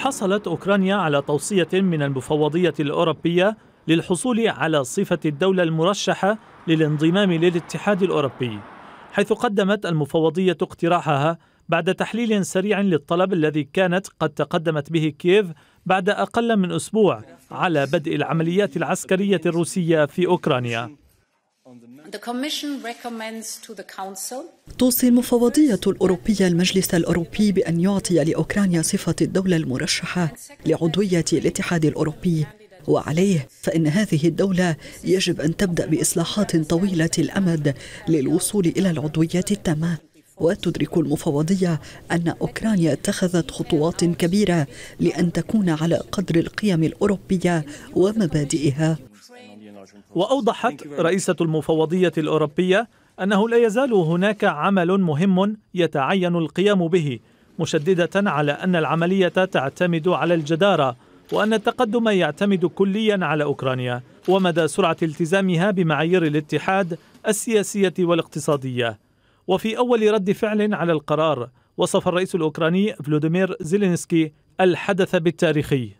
حصلت أوكرانيا على توصية من المفوضية الأوروبية للحصول على صفة الدولة المرشحة للانضمام للاتحاد الأوروبي حيث قدمت المفوضية اقتراحها بعد تحليل سريع للطلب الذي كانت قد تقدمت به كييف بعد أقل من أسبوع على بدء العمليات العسكرية الروسية في أوكرانيا توصي المفوضية الأوروبية المجلس الأوروبي بأن يعطي لأوكرانيا صفة الدولة المرشحة لعضوية الاتحاد الأوروبي وعليه فإن هذه الدولة يجب أن تبدأ بإصلاحات طويلة الأمد للوصول إلى العضوية التامة وتدرك المفوضية أن أوكرانيا اتخذت خطوات كبيرة لأن تكون على قدر القيم الأوروبية ومبادئها وأوضحت رئيسة المفوضية الأوروبية أنه لا يزال هناك عمل مهم يتعين القيام به مشددة على أن العملية تعتمد على الجدارة وأن التقدم يعتمد كليا على أوكرانيا ومدى سرعة التزامها بمعايير الاتحاد السياسية والاقتصادية وفي أول رد فعل على القرار وصف الرئيس الأوكراني فلوديمير زيلينسكي الحدث بالتاريخي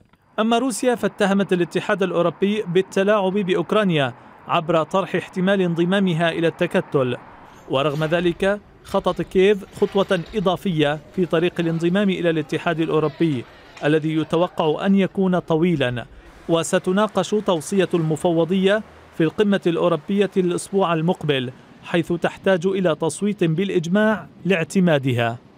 أما روسيا فاتهمت الاتحاد الأوروبي بالتلاعب بأوكرانيا عبر طرح احتمال انضمامها إلى التكتل ورغم ذلك خطط كييف خطوة إضافية في طريق الانضمام إلى الاتحاد الأوروبي الذي يتوقع أن يكون طويلا وستناقش توصية المفوضية في القمة الأوروبية الأسبوع المقبل حيث تحتاج إلى تصويت بالإجماع لاعتمادها